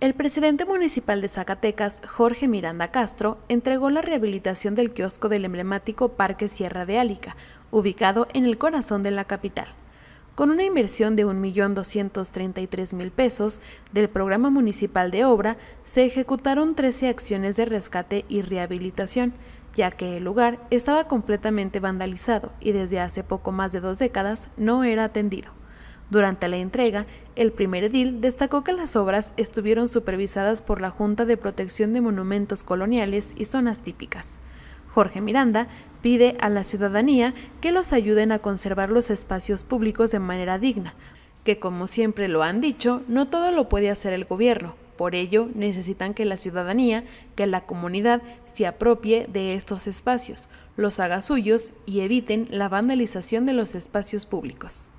El presidente municipal de Zacatecas, Jorge Miranda Castro, entregó la rehabilitación del kiosco del emblemático Parque Sierra de Álica, ubicado en el corazón de la capital. Con una inversión de 1.233.000 pesos del programa municipal de obra, se ejecutaron 13 acciones de rescate y rehabilitación, ya que el lugar estaba completamente vandalizado y desde hace poco más de dos décadas no era atendido. Durante la entrega, el primer edil destacó que las obras estuvieron supervisadas por la Junta de Protección de Monumentos Coloniales y Zonas Típicas. Jorge Miranda pide a la ciudadanía que los ayuden a conservar los espacios públicos de manera digna, que como siempre lo han dicho, no todo lo puede hacer el gobierno. Por ello, necesitan que la ciudadanía, que la comunidad se apropie de estos espacios, los haga suyos y eviten la vandalización de los espacios públicos.